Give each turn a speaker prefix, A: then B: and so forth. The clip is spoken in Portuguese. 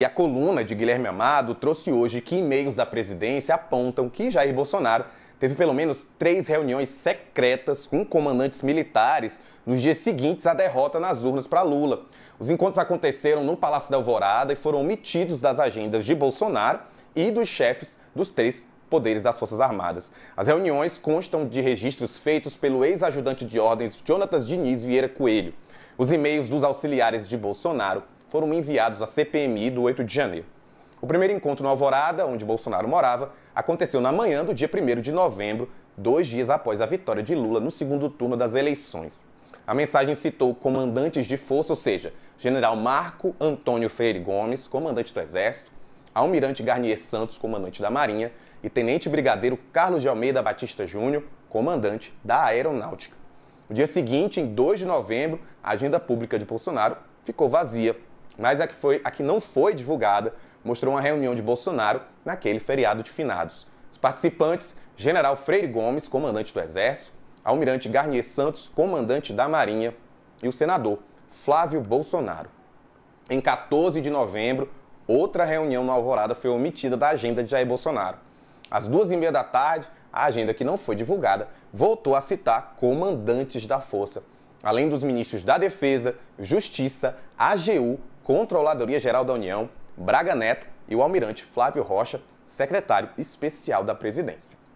A: E a coluna de Guilherme Amado trouxe hoje que e-mails da presidência apontam que Jair Bolsonaro teve pelo menos três reuniões secretas com comandantes militares nos dias seguintes à derrota nas urnas para Lula. Os encontros aconteceram no Palácio da Alvorada e foram omitidos das agendas de Bolsonaro e dos chefes dos três poderes das Forças Armadas. As reuniões constam de registros feitos pelo ex-ajudante de ordens Jonatas Diniz Vieira Coelho. Os e-mails dos auxiliares de Bolsonaro foram enviados à CPMI do 8 de janeiro. O primeiro encontro no Alvorada, onde Bolsonaro morava, aconteceu na manhã do dia 1 de novembro, dois dias após a vitória de Lula no segundo turno das eleições. A mensagem citou comandantes de força, ou seja, General Marco Antônio Freire Gomes, comandante do Exército, Almirante Garnier Santos, comandante da Marinha, e Tenente Brigadeiro Carlos de Almeida Batista Júnior, comandante da Aeronáutica. No dia seguinte, em 2 de novembro, a agenda pública de Bolsonaro ficou vazia mas a que, foi, a que não foi divulgada mostrou uma reunião de Bolsonaro naquele feriado de finados. Os participantes, General Freire Gomes, comandante do Exército, Almirante Garnier Santos, comandante da Marinha, e o senador Flávio Bolsonaro. Em 14 de novembro, outra reunião na Alvorada foi omitida da agenda de Jair Bolsonaro. Às duas e meia da tarde, a agenda que não foi divulgada voltou a citar comandantes da força, além dos ministros da Defesa, Justiça, AGU Controladoria Geral da União, Braga Neto e o almirante Flávio Rocha, secretário especial da presidência.